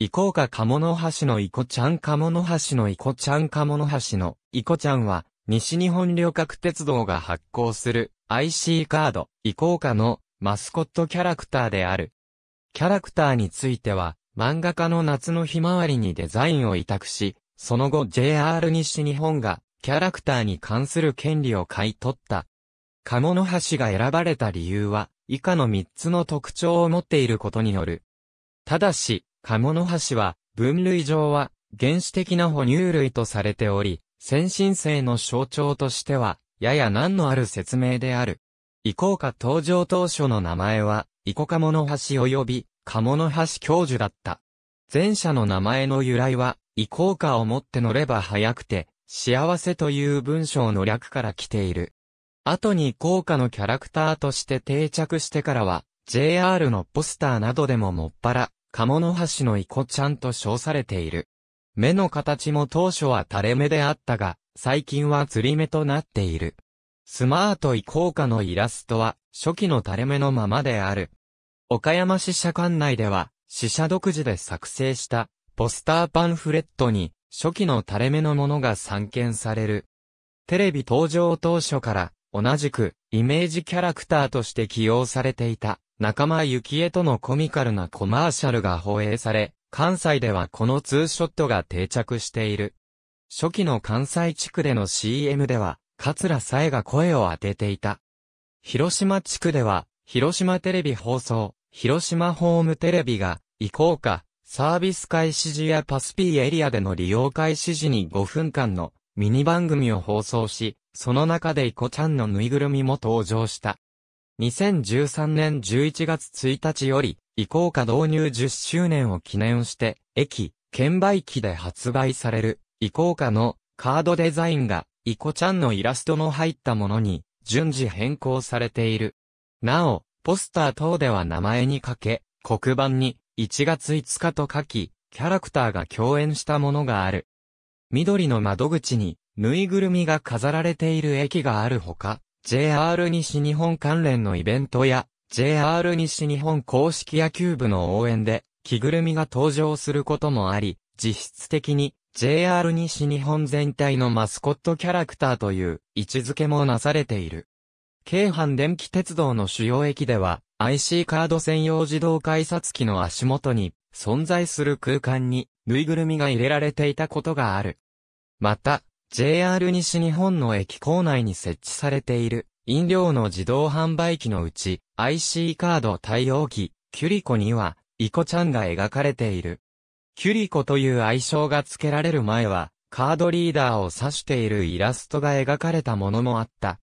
イコーカカモノハシのイコちゃんカモノハシのイコちゃんカモノハシのイコちゃんは、西日本旅客鉄道が発行する IC カード、イコーカのマスコットキャラクターである。キャラクターについては、漫画家の夏のひまわりにデザインを委託し、その後 JR 西日本がキャラクターに関する権利を買い取った。カモノハシが選ばれた理由は、以下の3つの特徴を持っていることによる。ただし、カモノハシは、分類上は、原始的な哺乳類とされており、先進性の象徴としては、やや難のある説明である。イコーカ登場当初の名前は、イコカモノハシ及び、カモノハシ教授だった。前者の名前の由来は、イコーカをもって乗れば早くて、幸せという文章の略から来ている。後にイコーカのキャラクターとして定着してからは、JR のポスターなどでももっぱら、鴨の橋のイコちゃんと称されている。目の形も当初は垂れ目であったが、最近は釣り目となっている。スマートイコーカのイラストは、初期の垂れ目のままである。岡山支社管内では、支社独自で作成した、ポスターパンフレットに、初期の垂れ目のものが散見される。テレビ登場当初から、同じく、イメージキャラクターとして起用されていた。仲間幸恵とのコミカルなコマーシャルが放映され、関西ではこのツーショットが定着している。初期の関西地区での CM では、桂さえが声を当てていた。広島地区では、広島テレビ放送、広島ホームテレビが、移行か、サービス開始時やパスピーエリアでの利用開始時に5分間のミニ番組を放送し、その中でイコちゃんのぬいぐるみも登場した。2013年11月1日より、移行化導入10周年を記念して、駅、券売機で発売される、移行化のカードデザインが、イコちゃんのイラストの入ったものに、順次変更されている。なお、ポスター等では名前にかけ、黒板に、1月5日と書き、キャラクターが共演したものがある。緑の窓口に、ぬいぐるみが飾られている駅があるほか、JR 西日本関連のイベントや、JR 西日本公式野球部の応援で、着ぐるみが登場することもあり、実質的に JR 西日本全体のマスコットキャラクターという位置づけもなされている。京阪電気鉄道の主要駅では IC カード専用自動改札機の足元に存在する空間にぬいぐるみが入れられていたことがある。また、JR 西日本の駅構内に設置されている飲料の自動販売機のうち IC カード対応機、キュリコには、イコちゃんが描かれている。キュリコという愛称が付けられる前は、カードリーダーを指しているイラストが描かれたものもあった。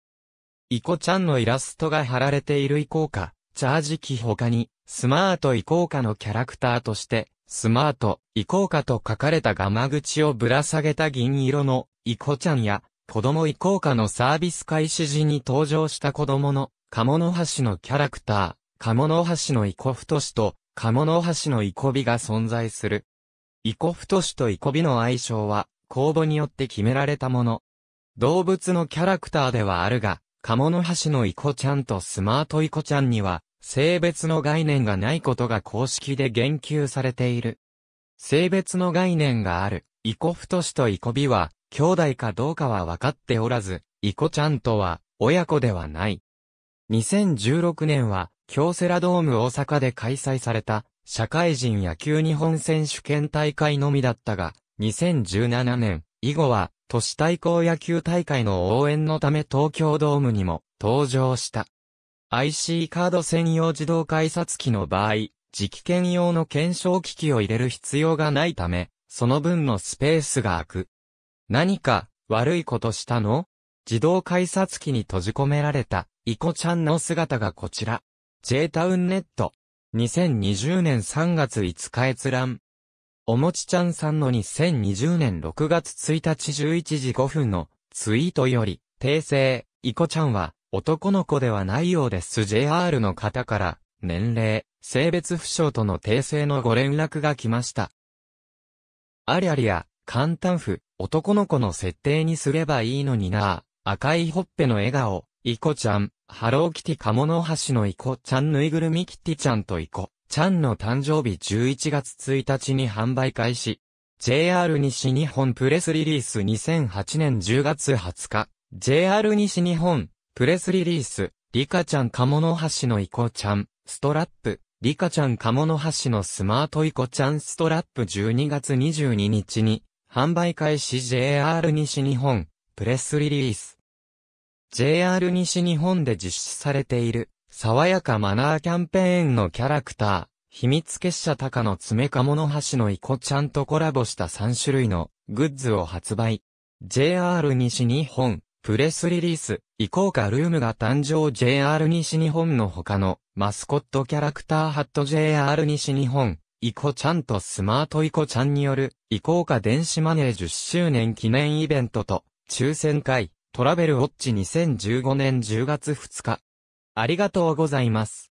イコちゃんのイラストが貼られているイコーカ、チャージ機他に、スマートイコーカのキャラクターとして、スマートイコーカと書かれたガマ口をぶら下げた銀色のイコちゃんや、子供移行課のサービス開始時に登場した子供の、カモノハシのキャラクター、カモノハシのイコフトシと、カモノハシのイコビが存在する。イコフトシとイコビの愛称は、公募によって決められたもの。動物のキャラクターではあるが、カモノハシのイコちゃんとスマートイコちゃんには、性別の概念がないことが公式で言及されている。性別の概念がある、イコフトシとイコビは、兄弟かどうかは分かっておらず、イコちゃんとは親子ではない。2016年は、京セラドーム大阪で開催された、社会人野球日本選手権大会のみだったが、2017年以後は、都市対抗野球大会の応援のため東京ドームにも登場した。IC カード専用自動改札機の場合、磁気券用の検証機器を入れる必要がないため、その分のスペースが空く。何か悪いことしたの自動改札機に閉じ込められた、イコちゃんの姿がこちら。J タウンネット。2020年3月5日閲覧。おもちちゃんさんの2020年6月1日11時5分のツイートより、訂正、イコちゃんは男の子ではないようです。JR の方から、年齢、性別不詳との訂正のご連絡が来ました。ありゃりゃ、簡単譜、男の子の設定にすればいいのになぁ。赤いほっぺの笑顔、イコちゃん、ハローキティカモノハシのイコちゃんぬいぐるみキティちゃんとイコちゃんの誕生日11月1日に販売開始。JR 西日本プレスリリース2008年10月20日。JR 西日本プレスリリース、リカちゃんカモノハシのイコちゃん、ストラップ、リカちゃんカモノハシのスマートイコちゃんストラップ12月22日に販売開始 JR 西日本、プレスリリース。JR 西日本で実施されている、爽やかマナーキャンペーンのキャラクター、秘密結社高の爪かもの橋のイコちゃんとコラボした3種類のグッズを発売。JR 西日本、プレスリリース、イコーカルームが誕生 JR 西日本の他のマスコットキャラクターハット JR 西日本、イコちゃんとスマートイコちゃんによる、イコーカ電子マネー10周年記念イベントと、抽選会、トラベルウォッチ2015年10月2日。ありがとうございます。